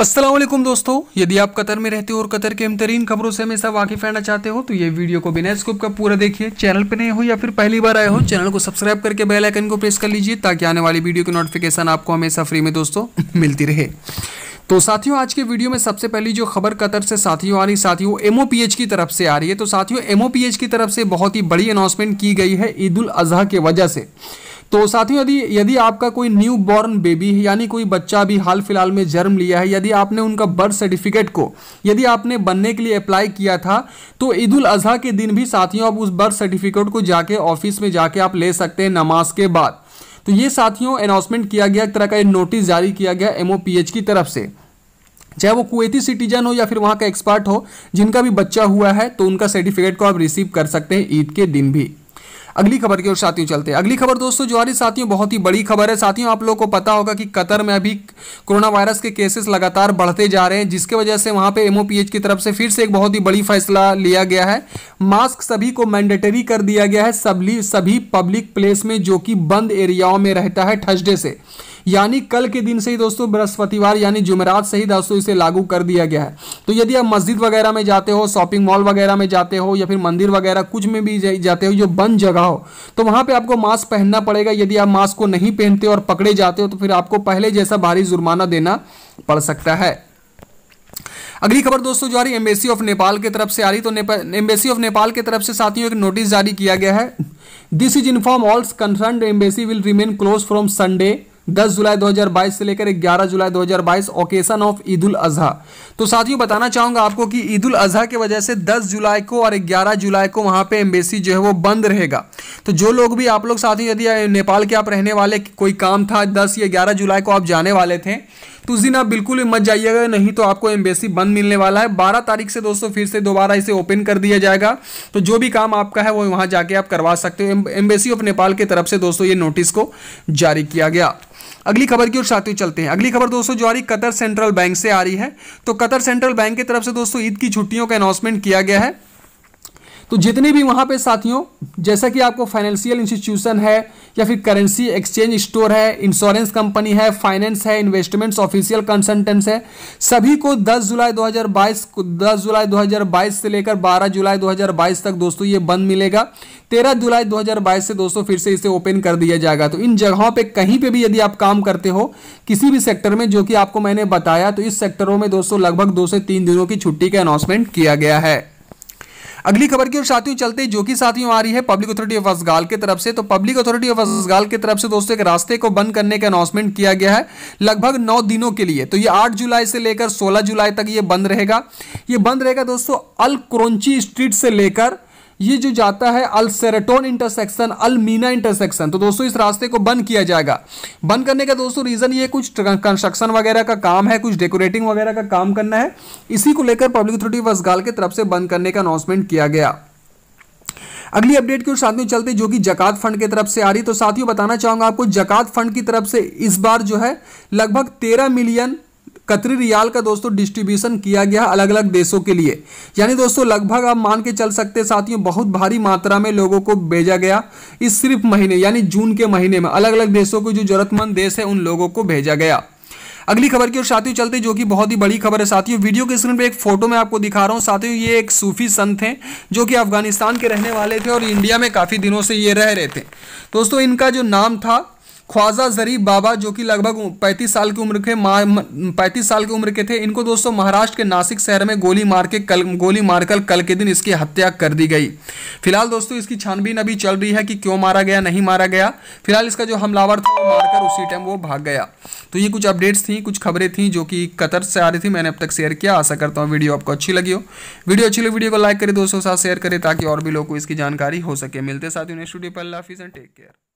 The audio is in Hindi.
असलम दोस्तों यदि आप कतर में रहते हो और कतर के अमतरीन खबरों से हमेशा वाकिफ रहना चाहते हो तो ये वीडियो को बिना स्कूप का पूरा देखिए चैनल पर नए हो या फिर पहली बार आए हो चैनल को सब्सक्राइब करके बेल आइकन को प्रेस कर लीजिए ताकि आने वाली वीडियो की नोटिफिकेशन आपको हमेशा फ्री में दोस्तों मिलती रहे तो साथियों आज के वीडियो में सबसे पहली जो खबर कतर से साथियों आ रही साथियों एच की तरफ से आ रही है तो साथियों एच की तरफ से बहुत ही बड़ी अनाउंसमेंट की गई है ईद उल अजहा की वजह से तो साथियों यदि यदि आपका कोई न्यू बॉर्न बेबी है यानी कोई बच्चा अभी हाल फिलहाल में जन्म लिया है यदि आपने उनका बर्थ सर्टिफिकेट को यदि आपने बनने के लिए अप्लाई किया था तो ईद उल अजहा के दिन भी साथियों आप उस बर्थ सर्टिफिकेट को जाके ऑफिस में जाके आप ले सकते हैं नमाज के बाद तो ये साथियों अनाउंसमेंट किया गया एक तरह का एक नोटिस जारी किया गया एम की तरफ से चाहे वो कुवैती सिटीजन हो या फिर वहाँ का एक्सपर्ट हो जिनका भी बच्चा हुआ है तो उनका सर्टिफिकेट को आप रिसीव कर सकते हैं ईद के दिन भी अगली खबर की ओर साथियों चलते हैं अगली खबर दोस्तों जो हमारी साथियों बहुत ही बड़ी खबर है साथियों आप लोगों को पता होगा कि कतर में अभी कोरोना वायरस के केसेस लगातार बढ़ते जा रहे हैं जिसके वजह से वहाँ पे एमओपीएच की तरफ से फिर से एक बहुत ही बड़ी फैसला लिया गया है मास्क सभी को मैंडेटरी कर दिया गया है सभी सभी पब्लिक प्लेस में जो कि बंद एरियाओं में रहता है थर्सडे से यानी कल के दिन से ही दोस्तों बृहस्पतिवार यानी जुमेरात से ही दोस्तों इसे लागू कर दिया गया है तो यदि आप मस्जिद वगैरह में जाते हो शॉपिंग मॉल वगैरह में जाते हो या फिर मंदिर वगैरह कुछ में भी जाते हो जो बंद जगह हो तो वहाँ पर आपको मास्क पहनना पड़ेगा यदि आप मास्क को नहीं पहनते और पकड़े जाते हो तो फिर आपको पहले जैसा भारी जुर्माना देना पड़ सकता है अगली खबर दोस्तों जो आ रही एम्बेसी ऑफ नेपाल की तरफ से आ रही तो एम्बेसी ऑफ नेपाल की तरफ से साथियों एक नोटिस जारी किया गया है this is inform all's concern embassy will remain close from Sunday 10 July 2022 से लेकर 11 July 2022 occasion of Eid ul Azha तो साथियों बताना चाहूंगा आपको कि ईद उल अजहा की वजह से 10 जुलाई को और 11 जुलाई को वहां पे एम्बेसी जो है वो बंद रहेगा तो जो लोग भी आप लोग साथियों यदि नेपाल के आप रहने वाले कोई काम था दस या ग्यारह जुलाई को आप जाने वाले थे तो उस दिन आप बिल्कुल मत जाइएगा नहीं तो आपको एम्बेसी बंद मिलने वाला है बारह तारीख से दोस्तों फिर से दोबारा इसे ओपन कर दिया जाएगा तो जो भी काम आपका है वो वहाँ जाके आप करवा सकते हो एम्बेसी ऑफ नेपाल की तरफ से दोस्तों ये नोटिस को जारी किया गया अगली खबर की ओर साथियों चलते हैं अगली खबर दोस्तों जो आ रही कतर सेंट्रल बैंक से आ रही है तो कतर सेंट्रल बैंक की तरफ से दोस्तों ईद की छुट्टियों का अनाउंसमेंट किया गया है तो जितने भी वहां पे साथियों जैसा कि आपको फाइनेंशियल इंस्टीट्यूशन है या फिर करेंसी एक्सचेंज स्टोर है इंश्योरेंस कंपनी है फाइनेंस है इन्वेस्टमेंट्स ऑफिशियल कंसल्टेंट्स है सभी को 10 जुलाई 2022 को 10 जुलाई 2022 से लेकर 12 जुलाई 2022 तक दोस्तों ये बंद मिलेगा 13 जुलाई 2022 से दोस्तों फिर से इसे ओपन कर दिया जाएगा तो इन जगहों पर कहीं पर भी यदि आप काम करते हो किसी भी सेक्टर में जो कि आपको मैंने बताया तो इस सेक्टरों में दोस्तों लगभग दो से तीन दिनों की छुट्टी का अनाउंसमेंट किया गया है अगली खबर की ओर साथियों चलते जो कि साथियों आ रही है पब्लिक अथॉरिटी ऑफ असगाल की तरफ से तो पब्लिक अथॉरिटी ऑफ असगाल की तरफ से दोस्तों एक रास्ते को बंद करने का अनाउंसमेंट किया गया है लगभग नौ दिनों के लिए तो ये आठ जुलाई से लेकर सोलह जुलाई तक ये बंद रहेगा ये बंद रहेगा दोस्तों अल क्रोंची स्ट्रीट से लेकर ये जो जाता है अल सेरेटोन इंटरसेक्शन अल मीना इंटरसेक्शन तो दोस्तों इस रास्ते को बंद किया जाएगा बंद करने का दोस्तों रीज़न ये कुछ कंस्ट्रक्शन वगैरह का काम है कुछ डेकोरेटिंग वगैरह का काम करना है इसी को लेकर पब्लिक अथॉरिटी वसगाल की तरफ से बंद करने का अनाउंसमेंट किया गया अगली अपडेट की ओर साथियों चलते जो कि जकात फंड की तरफ से आ रही तो साथियों बताना चाहूंगा आपको जकात फंड की तरफ से इस बार जो है लगभग तेरह मिलियन कतरी रियाल का दोस्तों डिस्ट्रीब्यूशन किया गया अलग अलग देशों के लिए यानी दोस्तों लगभग आप मान के चल सकते साथियों बहुत भारी मात्रा में लोगों को भेजा गया इस सिर्फ महीने यानी जून के महीने में अलग अलग देशों को जो जरूरतमंद देश है उन लोगों को भेजा गया अगली खबर की ओर साथियों चलते जो कि बहुत ही बड़ी खबर है साथियों वीडियो के स्क्रीन पे एक फोटो मैं आपको दिखा रहा हूँ साथियों ये एक सूफी संत हैं जो कि अफगानिस्तान के रहने वाले थे और इंडिया में काफ़ी दिनों से ये रह रहे थे दोस्तों इनका जो नाम था ख्वाजा जरीफ बाबा जो कि लगभग पैंतीस साल की उम्र के पैंतीस साल की उम्र के थे इनको दोस्तों महाराष्ट्र के नासिक शहर में गोली मार के कल गोली मारकर कल के दिन इसकी हत्या कर दी गई फिलहाल दोस्तों इसकी छानबीन अभी चल रही है कि क्यों मारा गया नहीं मारा गया फिलहाल इसका जो हमलावर था वो मारकर उसी टाइम वो भाग गया तो ये कुछ अपडेट्स थी कुछ खबरें थी जो कि कतर से आ रही थी मैंने अब तक शेयर किया आशा करता हूँ वीडियो आपको अच्छी लगी हो वीडियो अच्छी लगी वीडियो को लाइक करें दोस्तों साथ शेयर करें ताकि और भी लोग को इसकी जानकारी हो सके मिलते साथ ही स्टूडियो पर एंड टेक केयर